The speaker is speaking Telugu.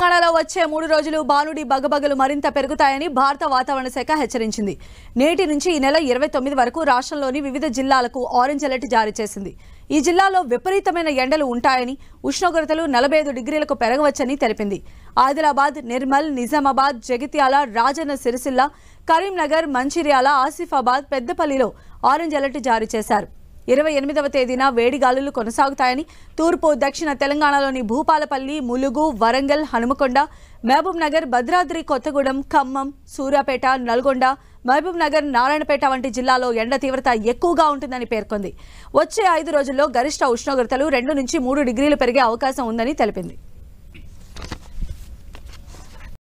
తెలంగాణలో వచ్చే మూడు రోజులు బాలుడి బగబగలు మరింత పెరుగుతాయని భారత వాతావరణ శాఖ హెచ్చరించింది నేటి నుంచి ఈ నెల ఇరవై తొమ్మిది వరకు రాష్ట్రంలోని వివిధ జిల్లాలకు ఆరెంజ్ అలర్ట్ జారీ చేసింది ఈ జిల్లాలో విపరీతమైన ఎండలు ఉంటాయని ఉష్ణోగ్రతలు నలభై ఐదు డిగ్రీలకు పెరగవచ్చని తెలిపింది ఆదిలాబాద్ నిర్మల్ నిజామాబాద్ జగిత్యాల రాజన్న సిరిసిల్ల కరీంనగర్ మంచిర్యాల ఆసిఫాబాద్ పెద్దపల్లిలో ఆరెంజ్ అలర్ట్ జారీ చేశారు ఇరవై ఎనిమిదవ తేదీన వేడి గాలులు కొనసాగుతాయని తూర్పు దక్షిణ తెలంగాణలోని భూపాలపల్లి ములుగు వరంగల్ హనుమకొండ మహబూబ్ నగర్ భద్రాద్రి కొత్తగూడెం ఖమ్మం సూర్యాపేట నల్గొండ మహబూబ్ నగర్ నారాయణపేట వంటి జిల్లాలో ఎండ తీవ్రత ఎక్కువగా ఉంటుందని పేర్కొంది వచ్చే ఐదు రోజుల్లో గరిష్ట ఉష్ణోగ్రతలు రెండు నుంచి మూడు డిగ్రీలు పెరిగే అవకాశం ఉందని తెలిపింది